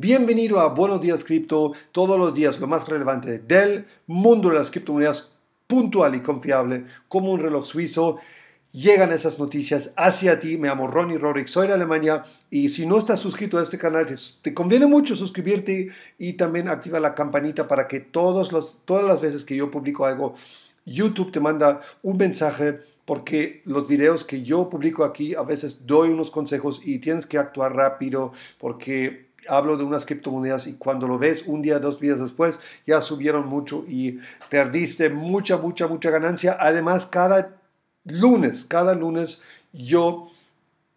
Bienvenido a Buenos Días Cripto, todos los días lo más relevante del mundo de las criptomonedas, puntual y confiable, como un reloj suizo. Llegan esas noticias hacia ti. Me llamo Ronnie Rorik, soy de Alemania y si no estás suscrito a este canal, te, conviene mucho suscribirte y también activa la campanita para que todos los, todas las veces que yo publico algo, YouTube te manda un mensaje porque los videos que yo publico aquí a veces doy unos consejos y tienes que actuar rápido porque hablo de unas criptomonedas y cuando lo ves un día, dos días después, ya subieron mucho y perdiste mucha, mucha, mucha ganancia. Además, cada lunes, cada lunes yo...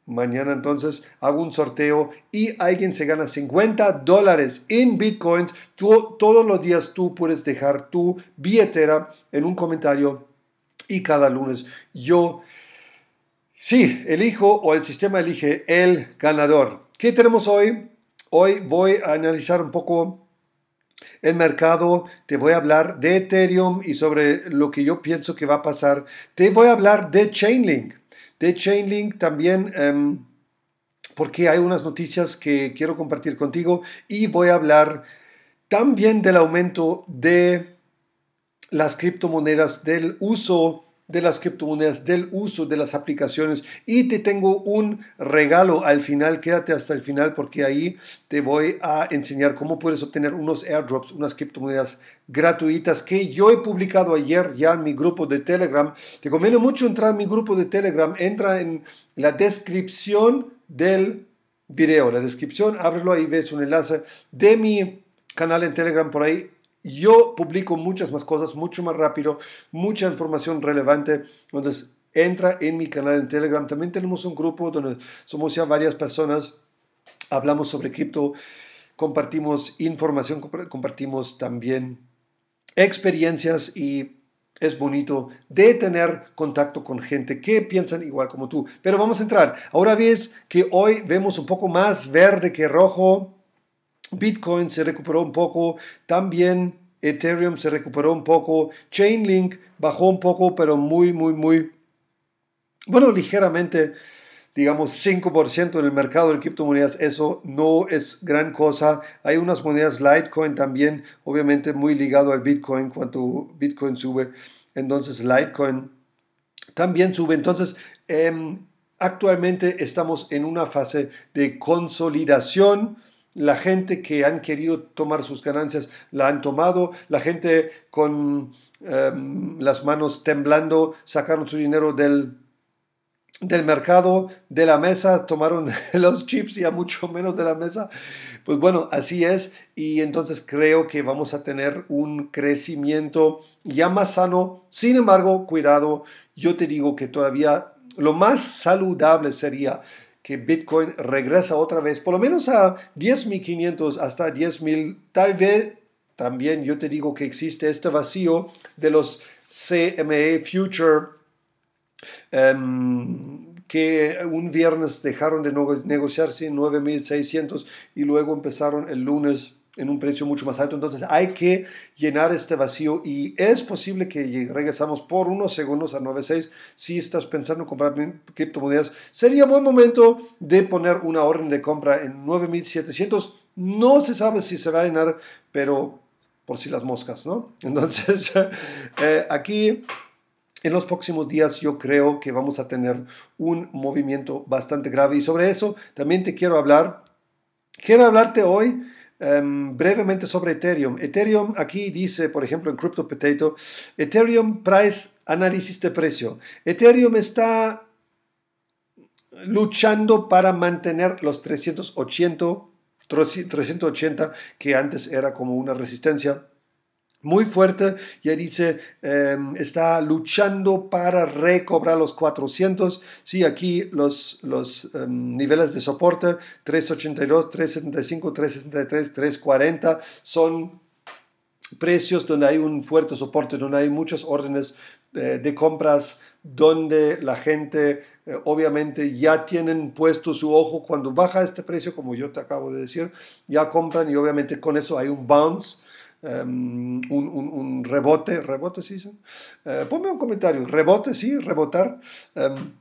Mañana entonces hago un sorteo y alguien se gana 50 dólares en bitcoins. Tú, todos los días tú puedes dejar tu billetera en un comentario y cada lunes yo, sí, elijo o el sistema elige el ganador. ¿Qué tenemos hoy? Hoy voy a analizar un poco el mercado, te voy a hablar de Ethereum y sobre lo que yo pienso que va a pasar. Te voy a hablar de Chainlink. De Chainlink también... Em, porque hay unas noticias que quiero compartir contigo y voy a hablar también del aumento de las criptomonedas, del uso de las criptomonedas, del uso de las aplicaciones y te tengo un regalo al final, quédate hasta el final porque ahí te voy a enseñar cómo puedes obtener unos airdrops, unas criptomonedas gratuitas que yo he publicado ayer ya en mi grupo de Telegram. Te conviene mucho entrar en mi grupo de Telegram, entra en la descripción del video, la descripción, ábrelo ahí, ves un enlace de mi canal en Telegram por ahí yo publico muchas más cosas, mucho más rápido, mucha información relevante. Entonces, entra en mi canal en Telegram. También tenemos un grupo donde somos ya varias personas. Hablamos sobre cripto, compartimos información, compartimos también experiencias y es bonito de tener contacto con gente que piensan igual como tú. Pero vamos a entrar. Ahora ves que hoy vemos un poco más verde que rojo Bitcoin se recuperó un poco, también Ethereum se recuperó un poco, Chainlink bajó un poco, pero muy, muy, muy, bueno, ligeramente, digamos 5% en el mercado de criptomonedas, eso no es gran cosa. Hay unas monedas Litecoin también, obviamente muy ligado al Bitcoin, cuanto Bitcoin sube, entonces Litecoin también sube. Entonces, em, actualmente estamos en una fase de consolidación la gente que han querido tomar sus ganancias la han tomado, la gente con em, las manos temblando sacaron su dinero del, del mercado, de la mesa, tomaron los chips y a mucho menos de la mesa. Pues bueno, así es y entonces creo que vamos a tener un crecimiento ya más sano. Sin embargo, cuidado, yo te digo que todavía lo más saludable sería que Bitcoin regresa otra vez, por lo menos a 10.500 hasta 10.000. Tal vez también yo te digo que existe este vacío de los CME Future em, que un viernes dejaron de negociarse en 9.600 y luego empezaron el lunes en un precio mucho más alto. Entonces hay que llenar este vacío y es posible que regresamos por unos segundos a 9.6 si estás pensando en comprar criptomonedas. Sería buen momento de poner una orden de compra en 9.700. No se sabe si se va a llenar, pero por si las moscas, ¿no? Entonces eh, aquí... En los próximos días yo creo que vamos a tener un movimiento bastante grave y sobre eso también te quiero hablar. Quiero hablarte hoy Em, brevemente sobre Ethereum. Ethereum aquí dice, por ejemplo, en Crypto Potato, Ethereum Price analysis de Precio. Ethereum está luchando para mantener los 380, 380 que antes era como una resistencia muy fuerte. Ya dice, em, está luchando para recobrar los 400. Sí, aquí los, los em, niveles de soporte 382, 375, 363, 340 son precios donde hay un fuerte soporte, donde hay muchas órdenes eh, de compras, donde la gente eh, obviamente ya tienen puesto su ojo cuando baja este precio, como yo te acabo de decir, ya compran y obviamente con eso hay un bounce Em, un, rebote, rebote sí, sí? Eh, ponme un comentario, rebote sí, rebotar, em,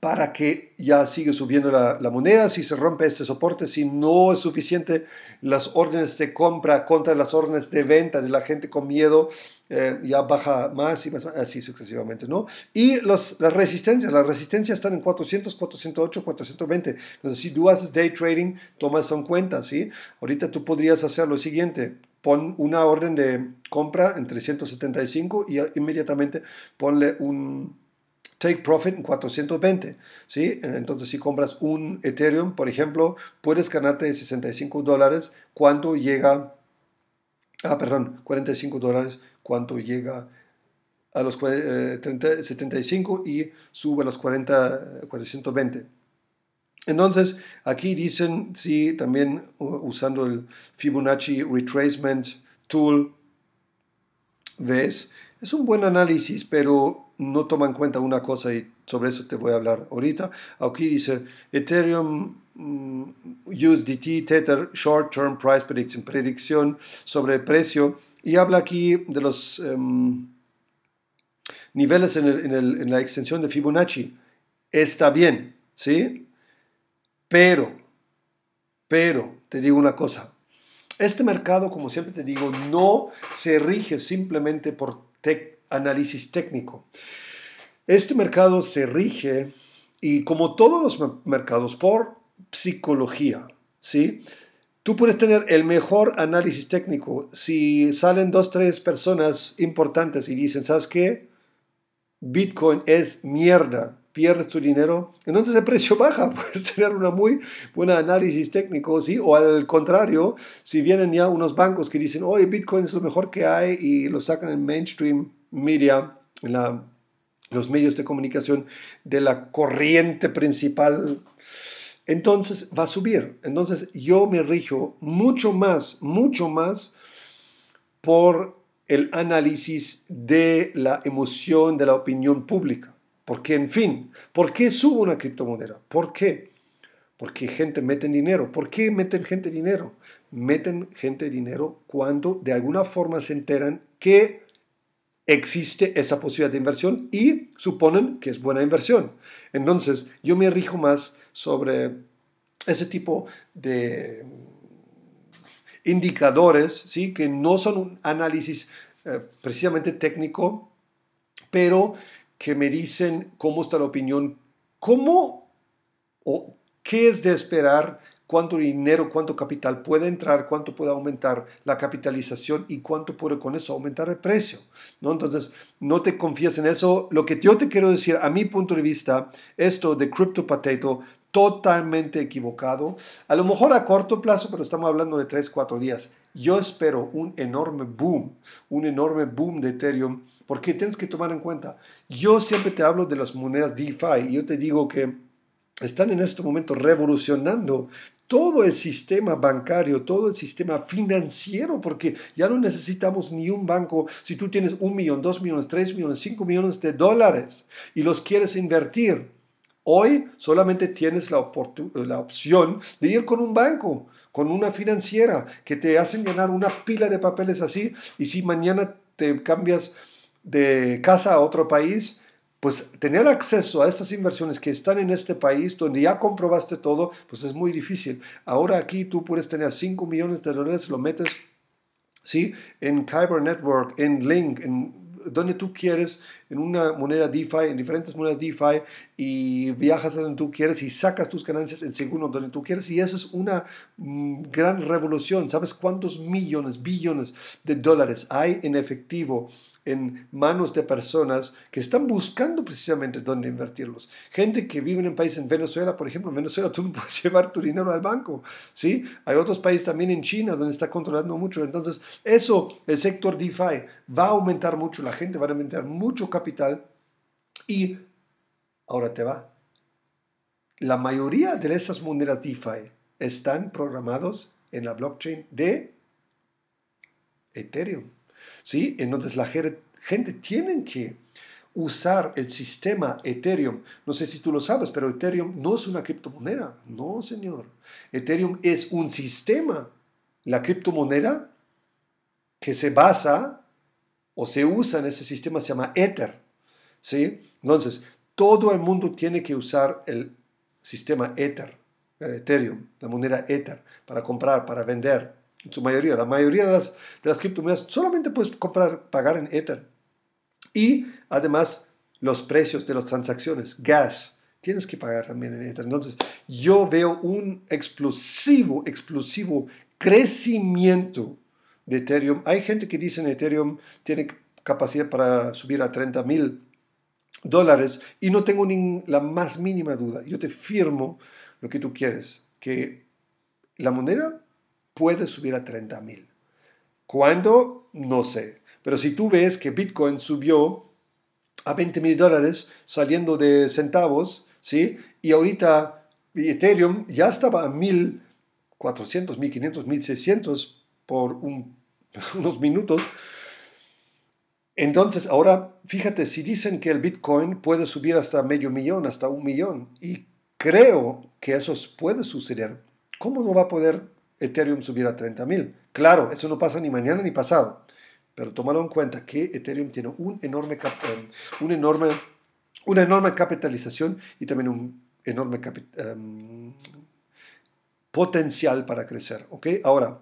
para que ya siga subiendo la, moneda, si se rompe este soporte, si no es suficiente las órdenes de compra contra las órdenes de venta de la gente con miedo, eh, ya baja más y más, así sucesivamente, ¿no? Y las resistencias, las resistencias están en 400, 408, 420. Entonces, si tú haces day trading, tomas en cuenta, ¿sí? Ahorita tú podrías hacer lo siguiente, pon una orden de compra en 375 y inmediatamente ponle un take profit en 420. ¿sí? Entonces, si compras un Ethereum, por ejemplo, puedes ganarte 65 dólares cuando llega, ah, perdón, 45 dólares cuando llega a los 75 eh, y sube a los 420. Entonces, aquí dicen, sí, también usando el Fibonacci Retracement Tool, ves, es un buen análisis, pero no toma en cuenta una cosa y sobre eso te voy a hablar ahorita. Aquí dice Ethereum mm, USDT Tether Short Term Price Prediction, predicción sobre precio. Y habla aquí de los em, niveles en, en la extensión de Fibonacci. Está bien, ¿sí? Pero, pero, te digo una cosa, este mercado, como siempre te digo, no se rige simplemente por análisis técnico. Este mercado se rige, y como todos los mercados, por psicología. ¿sí? Tú puedes tener el mejor análisis técnico. Si salen dos, tres personas importantes y dicen, ¿sabes qué? Bitcoin es mierda pierdes tu dinero, entonces el precio baja. Puedes tener una muy buena análisis técnico, ¿sí? O al contrario, si vienen ya unos bancos que dicen, oye, Bitcoin es lo mejor que hay y lo sacan en mainstream media, en la, los medios de comunicación de la corriente principal, entonces va a subir. Entonces yo me rijo mucho más, mucho más por el análisis de la emoción, de la opinión pública. Porque, en fin, ¿por qué sube una criptomoneda? ¿Por qué? Porque gente mete dinero. ¿Por qué meten gente dinero? Meten gente dinero cuando de alguna forma se enteran que existe esa posibilidad de inversión y suponen que es buena inversión. Entonces, yo me rijo más sobre ese tipo de indicadores, ¿sí? que no son un análisis eh, precisamente técnico, pero que me dicen cómo está la opinión, cómo o qué es de esperar, cuánto dinero, cuánto capital puede entrar, cuánto puede aumentar la capitalización y cuánto puede con eso aumentar el precio. ¿no? Entonces, no te confías en eso. Lo que yo te quiero decir, a mi punto de vista, esto de Crypto Potato totalmente equivocado. A lo mejor a corto plazo, pero estamos hablando de 3, 4 días. Yo espero un enorme boom, un enorme boom de Ethereum porque tienes que tomar en cuenta, yo siempre te hablo de las monedas DeFi y yo te digo que están en este momento revolucionando todo el sistema bancario, todo el sistema financiero, porque ya no necesitamos ni un banco si tú tienes un millón, dos millones, tres millones, cinco millones de dólares y los quieres invertir. Hoy solamente tienes la, la opción de ir con un banco, con una financiera, que te hacen llenar una pila de papeles así y si mañana te cambias de casa a otro país, pues tener acceso a estas inversiones que están en este país, donde ya comprobaste todo, pues es muy difícil. Ahora aquí tú puedes tener 5 millones de dólares, lo metes ¿sí? en Kyber Network, en Link, en donde tú quieres, en una moneda DeFi, en diferentes monedas DeFi, y viajas a donde tú quieres y sacas tus ganancias en segundo donde tú quieres. Y eso es una mm, gran revolución. ¿Sabes cuántos millones, billones de dólares hay en efectivo en manos de personas que están buscando precisamente dónde invertirlos. Gente que vive en un país en Venezuela, por ejemplo, en Venezuela tú no puedes llevar tu dinero al banco, ¿sí? Hay otros países también en China donde está controlando mucho. Entonces, eso, el sector DeFi va a aumentar mucho, la gente va a aumentar mucho capital y ahora te va. La mayoría de esas monedas DeFi están programados en la blockchain de Ethereum. Entonces la gente tiene que usar el sistema Ethereum. No sé si tú lo sabes, pero Ethereum no es una criptomoneda. No, señor. Ethereum es un sistema. La criptomoneda que se basa o se usa en ese sistema se llama Ether. ¿sí? Entonces, todo el mundo tiene que usar el sistema Ether, eh, Ethereum, la moneda Ether, para comprar, para vender, en su mayoría. La mayoría de las, criptomonedas solamente puedes comprar, pagar en Ether. Y además los precios de las transacciones, gas, tienes que pagar también en Ether. Entonces yo veo un explosivo, explosivo crecimiento de Ethereum. Hay gente que dice en Ethereum tiene capacidad para subir a 30 mil dólares y no tengo la más mínima duda. Yo te firmo lo que tú quieres, que la moneda puede subir a 30.000. mil. ¿Cuándo? No sé. Pero si tú ves que Bitcoin subió a 20 mil dólares saliendo de centavos, ¿sí? Y ahorita Ethereum ya estaba a 1400, 1500, 1600 por unos minutos. Entonces, ahora fíjate, si dicen que el Bitcoin puede subir hasta medio millón, hasta un millón, y creo que eso puede suceder, ¿cómo no va a poder Ethereum subiera a 30.000. Claro, eso no pasa ni mañana ni pasado, pero tómalo en cuenta que Ethereum tiene un enorme, em, un enorme, una enorme capitalización y también un enorme em, potencial para crecer. ¿ok? Ahora,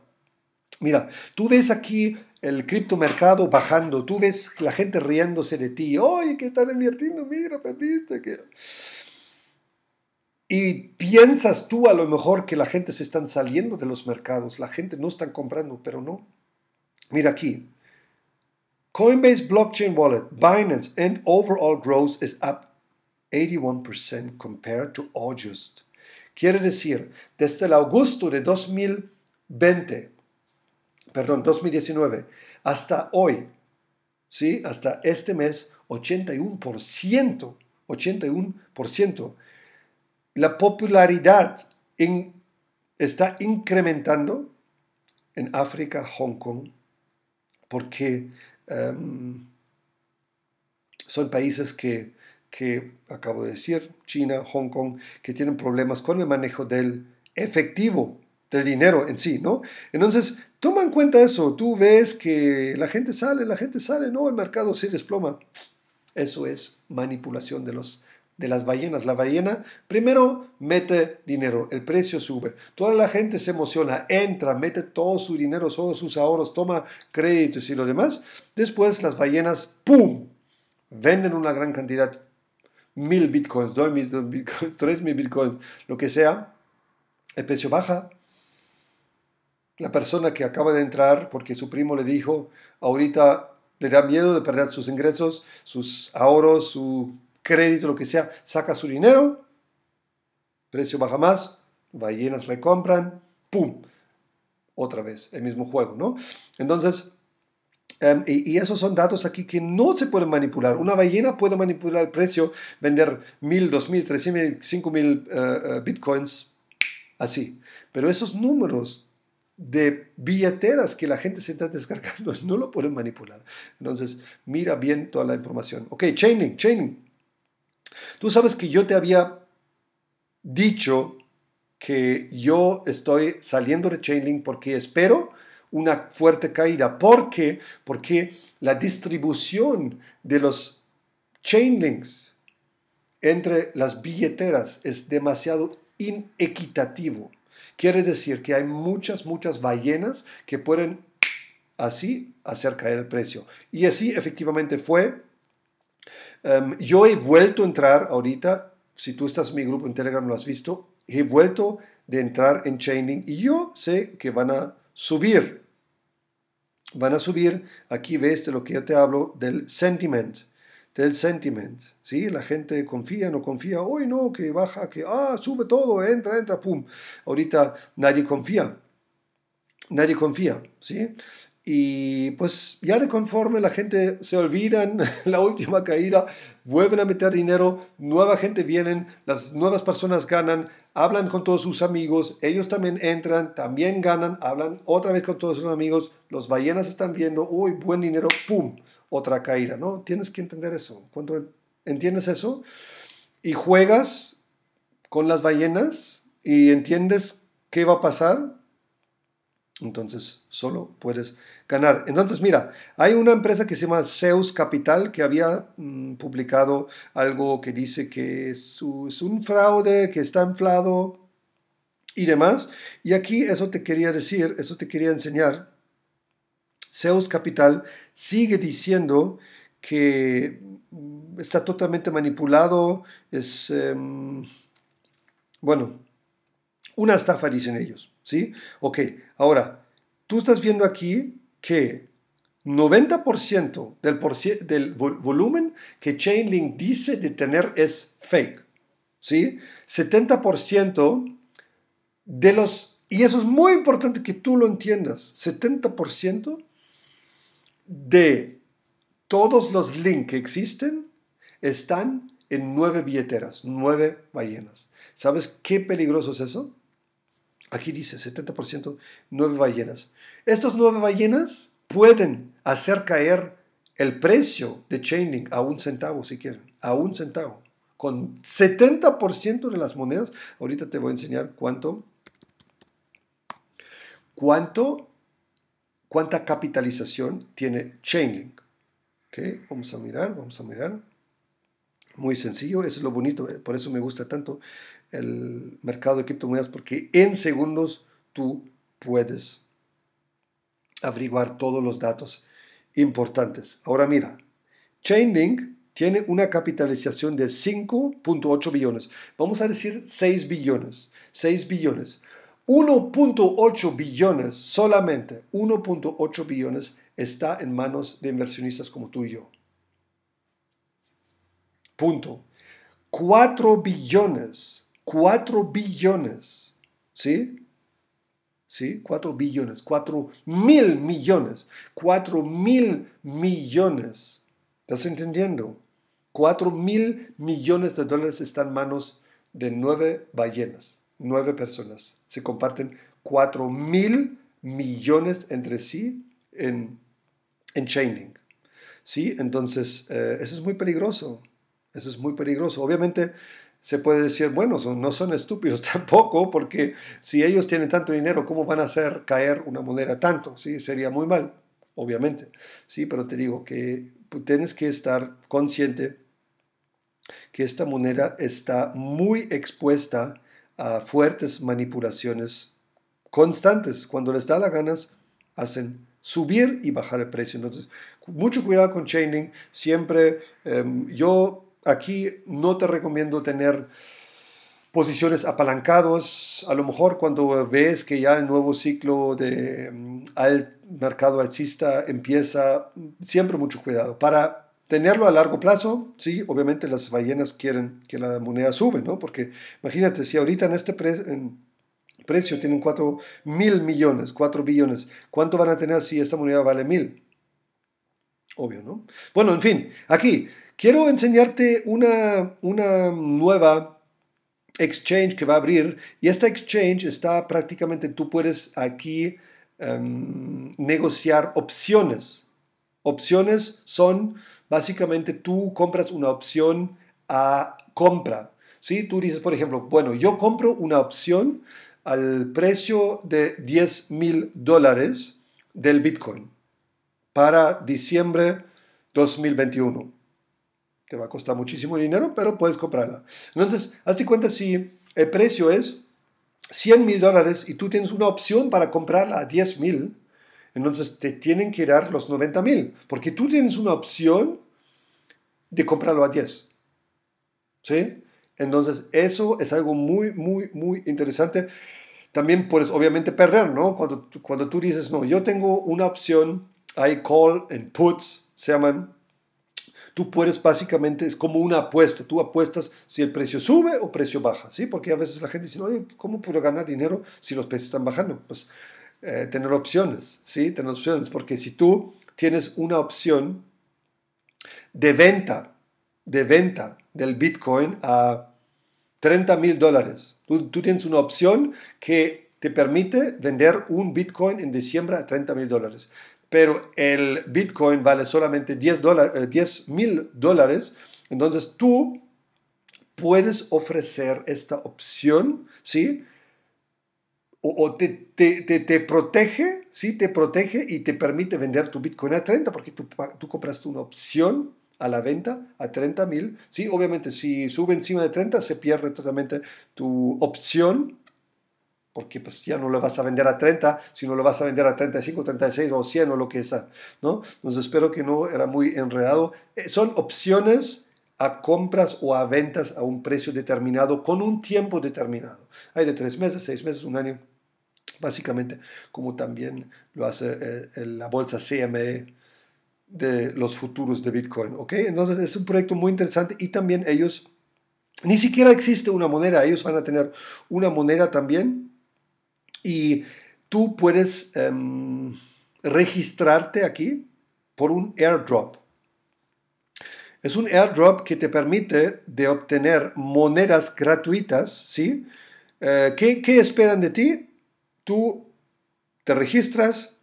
mira, tú ves aquí el criptomercado bajando, tú ves la gente riéndose de ti, oye, que están invirtiendo, mira, perdiste, que... Y piensas tú a lo mejor que la gente se está saliendo de los mercados, la gente no está comprando, pero no. Mira aquí. Coinbase blockchain wallet, Binance, and overall growth is up 81% compared to August. Quiere decir, desde el agosto de 2020, perdón, 2019, hasta hoy, ¿sí? hasta este mes, 81%, 81% la popularidad está incrementando en África, Hong Kong, porque em, son países que, que, acabo de decir, China, Hong Kong, que tienen problemas con el manejo del efectivo, del dinero en sí, ¿no? Entonces, toma en cuenta eso, tú ves que la gente sale, la gente sale, no, el mercado se desploma. Eso es manipulación de los de las ballenas. La ballena primero mete dinero, el precio sube. Toda la gente se emociona, entra, mete todo su dinero, todos sus ahorros, toma créditos y lo demás. Después las ballenas, ¡pum!, venden una gran cantidad, mil bitcoins, dos mil bitcoins, tres mil bitcoins, lo que sea. El precio baja. La persona que acaba de entrar, porque su primo le dijo, ahorita le da miedo de perder sus ingresos, sus ahorros, su crédito, lo que sea, saca su dinero, precio baja más, ballenas recompran, ¡pum! Otra vez, el mismo juego, ¿no? Entonces, em, y, esos son datos aquí que no se pueden manipular. Una ballena puede manipular el precio, vender 1000, 2000, 3000, 5000 cinco eh, eh, bitcoins, así. Pero esos números de billeteras que la gente se está descargando no lo pueden manipular. Entonces, mira bien toda la información. Ok, chaining, chaining. Tú sabes que yo te había dicho que yo estoy saliendo de Chainlink porque espero una fuerte caída. ¿Por qué? Porque la distribución de los Chainlinks entre las billeteras es demasiado inequitativo. Quiere decir que hay muchas, muchas ballenas que pueden así hacer caer el precio. Y así efectivamente fue Em, yo he vuelto a entrar ahorita, si tú estás en mi grupo en Telegram lo has visto, he vuelto de entrar en Chaining y yo sé que van a subir. Van a subir, aquí ves de lo que yo te hablo, del sentiment, del sentiment, ¿sí? La gente confía, no confía, hoy no, que baja, que, ah, sube todo, entra, entra, pum. Ahorita nadie confía, nadie confía, ¿sí? Y pues ya de conforme la gente se olvidan la última caída, vuelven a meter dinero, nueva gente vienen, las nuevas personas ganan, hablan con todos sus amigos, ellos también entran, también ganan, hablan otra vez con todos sus amigos, los ballenas están viendo, uy, buen dinero, ¡pum! Otra caída, ¿no? Tienes que entender eso. Cuando entiendes eso y juegas con las ballenas y entiendes qué va a pasar, entonces solo puedes ganar. Entonces, mira, hay una empresa que se llama Zeus Capital que había mm, publicado algo que dice que es, un fraude, que está inflado y demás. Y aquí eso te quería decir, eso te quería enseñar. Zeus Capital sigue diciendo que mm, está totalmente manipulado, es, em, bueno, una estafa, dicen ellos, ¿sí? Ok, ahora, tú estás viendo aquí que 90% del, del volumen que Chainlink dice de tener es fake. ¿sí? 70% de los... Y eso es muy importante que tú lo entiendas. 70% de todos los links que existen están en nueve billeteras, nueve ballenas. ¿Sabes qué peligroso es eso? Aquí dice 70% nueve ballenas. Estas nueve ballenas pueden hacer caer el precio de Chainlink a un centavo si quieren, a un centavo. Con 70% de las monedas, ahorita te voy a enseñar cuánto, cuánto, cuánta capitalización tiene Chainlink. Vamos a mirar, vamos a mirar. Muy sencillo, eso es lo bonito, eh, por eso me gusta tanto el mercado de criptomonedas porque en segundos tú puedes averiguar todos los datos importantes. Ahora mira, Chainlink tiene una capitalización de 5.8 billones. Vamos a decir 6 billones. 6 billones. 1.8 billones solamente, 1.8 billones está en manos de inversionistas como tú y yo. Punto. 4 billones 4 billones, ¿sí? ¿Sí? 4 billones, 4 mil millones, 4 mil millones. ¿Estás entendiendo? 4 mil millones de dólares están en manos de nueve ballenas, nueve personas. Se comparten 4 mil millones entre sí en, en chaining. ¿Sí? Entonces, eh, eso es muy peligroso. Eso es muy peligroso. Obviamente, se puede decir, bueno, no son estúpidos tampoco, porque si ellos tienen tanto dinero, ¿cómo van a hacer caer una moneda tanto? ¿Sí? Sería muy mal, obviamente. Sí, pero te digo que pues, tienes que estar consciente que esta moneda está muy expuesta a fuertes manipulaciones constantes. Cuando les da las ganas, hacen subir y bajar el precio. Entonces, mucho cuidado con chaining. Siempre em, yo Aquí no te recomiendo tener posiciones apalancados. A lo mejor cuando ves que ya el nuevo ciclo de mm, al mercado alcista empieza, mm, siempre mucho cuidado. Para tenerlo a largo plazo, sí, obviamente las ballenas quieren que la moneda sube, ¿no? Porque imagínate, si ahorita en este precio tienen 4 mil millones, 4 billones, ¿cuánto van a tener si esta moneda vale mil? Obvio, ¿no? Bueno, en fin, aquí Quiero enseñarte una, una nueva exchange que va a abrir y esta exchange está prácticamente, tú puedes aquí em, negociar opciones. Opciones son básicamente tú compras una opción a compra. ¿sí? Tú dices, por ejemplo, bueno, yo compro una opción al precio de 10 mil dólares del Bitcoin para diciembre 2021. Te va a costar muchísimo dinero, pero puedes comprarla. Entonces, hazte cuenta si el precio es 100 mil dólares y tú tienes una opción para comprarla a 10 mil, entonces te tienen que dar los 90 mil, porque tú tienes una opción de comprarlo a 10. ¿Sí? Entonces, eso es algo muy, muy, muy interesante. También puedes obviamente perder, ¿no? Cuando, cuando tú dices, no, yo tengo una opción, hay call and puts, se llaman, Tú puedes básicamente, es como una apuesta, tú apuestas si el precio sube o precio baja, ¿sí? Porque a veces la gente dice, oye, ¿cómo puedo ganar dinero si los precios están bajando? Pues eh, tener opciones, ¿sí? Tener opciones, porque si tú tienes una opción de venta, de venta del Bitcoin a 30 mil dólares, tú, tú tienes una opción que te permite vender un Bitcoin en diciembre a 30 mil dólares pero el Bitcoin vale solamente 10 eh, mil dólares, entonces tú puedes ofrecer esta opción, ¿sí? O, te, protege, ¿sí? Te protege y te permite vender tu Bitcoin a 30 porque tú, tú compraste una opción a la venta a 30.000, mil, ¿sí? Obviamente si sube encima de 30 se pierde totalmente tu opción, porque pues ya no lo vas a vender a 30, sino lo vas a vender a 35, 36 o 100 o lo que sea, ¿no? Entonces espero que no era muy enredado. Eh, son opciones a compras o a ventas a un precio determinado con un tiempo determinado. Hay de tres meses, seis meses, un año, básicamente, como también lo hace eh, la bolsa CME de los futuros de Bitcoin, ¿ok? Entonces es un proyecto muy interesante y también ellos, ni siquiera existe una moneda, ellos van a tener una moneda también y tú puedes em, registrarte aquí por un airdrop. Es un airdrop que te permite de obtener monedas gratuitas, ¿sí? Eh, ¿qué, esperan de ti? Tú te registras,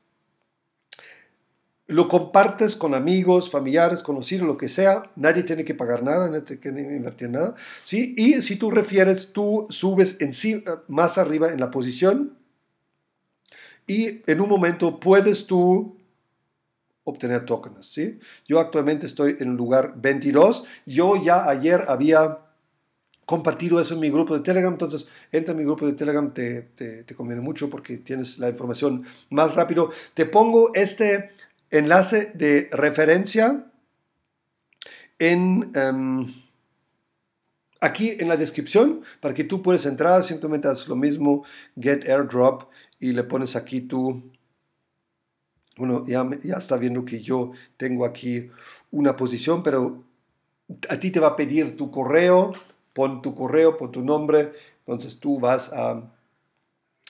lo compartes con amigos, familiares, conocidos, lo que sea, nadie tiene que pagar nada, nadie tiene que invertir nada, ¿sí? Y si tú refieres, tú subes en eh, más arriba en la posición, y en un momento puedes tú obtener tokens. ¿sí? Yo actualmente estoy en el lugar 22. Yo ya ayer había compartido eso en mi grupo de Telegram, entonces entra en mi grupo de Telegram, te, conviene mucho porque tienes la información más rápido. Te pongo este enlace de referencia en... Em, aquí en la descripción para que tú puedas entrar, simplemente haz lo mismo, get airdrop y le pones aquí tú, bueno, ya, ya está viendo que yo tengo aquí una posición, pero a ti te va a pedir tu correo, pon tu correo, pon tu nombre, entonces tú vas a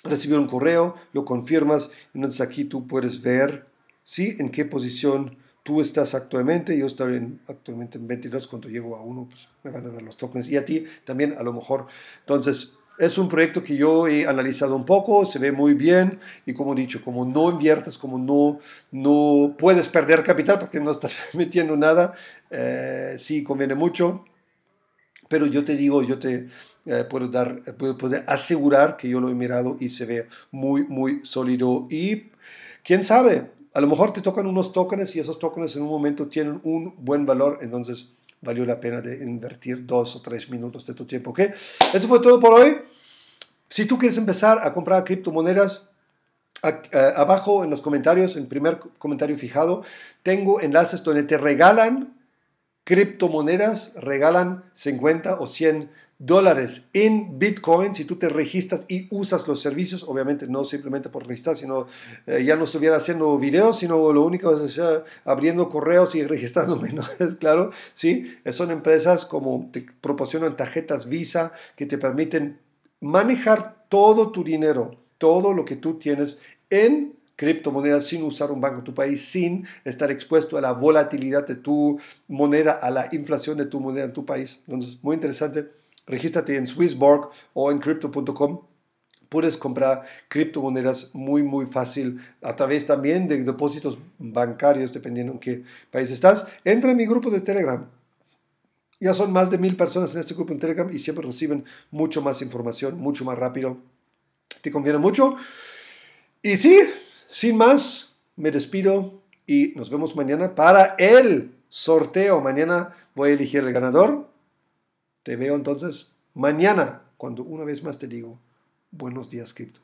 recibir un correo, lo confirmas, entonces aquí tú puedes ver, ¿sí? En qué posición tú estás actualmente, yo estoy actualmente en 22, cuando llego a 1, pues me van a dar los tokens, y a ti también a lo mejor. Entonces, es un proyecto que yo he analizado un poco, se ve muy bien y como he dicho, como no inviertes, como no, no puedes perder capital porque no estás metiendo nada, eh, sí conviene mucho. Pero yo te digo, yo te eh, puedo, dar, puedo, puedo asegurar que yo lo he mirado y se ve muy, muy sólido. Y quién sabe, a lo mejor te tocan unos tokens y esos tokens en un momento tienen un buen valor, entonces valió la pena de invertir dos o tres minutos de tu tiempo. ¿ok? Eso fue todo por hoy. Si tú quieres empezar a comprar criptomonedas, eh, abajo en los comentarios, en primer comentario fijado, tengo enlaces donde te regalan criptomonedas, regalan 50 o 100 dólares en Bitcoin si tú te registras y usas los servicios, obviamente no simplemente por registrar, sino eh, ya no estuviera haciendo videos, sino lo único es abriendo correos y registrándome, ¿no? Es claro, ¿sí? Eh, son empresas como te proporcionan tarjetas Visa que te permiten manejar todo tu dinero, todo lo que tú tienes en criptomonedas sin usar un banco en tu país, sin estar expuesto a la volatilidad de tu moneda, a la inflación de tu moneda en tu país. Entonces, muy interesante Regístrate en Swissborg o en crypto.com puedes comprar criptomonedas muy, muy fácil a través también de depósitos bancarios, dependiendo en qué país estás. Entra en mi grupo de Telegram. Ya son más de mil personas en este grupo en Telegram y siempre reciben mucho más información, mucho más rápido. Te conviene mucho. Y sí, sin más, me despido y nos vemos mañana para el sorteo. Mañana voy a elegir el ganador te veo entonces mañana, cuando una vez más te digo, buenos días cripto.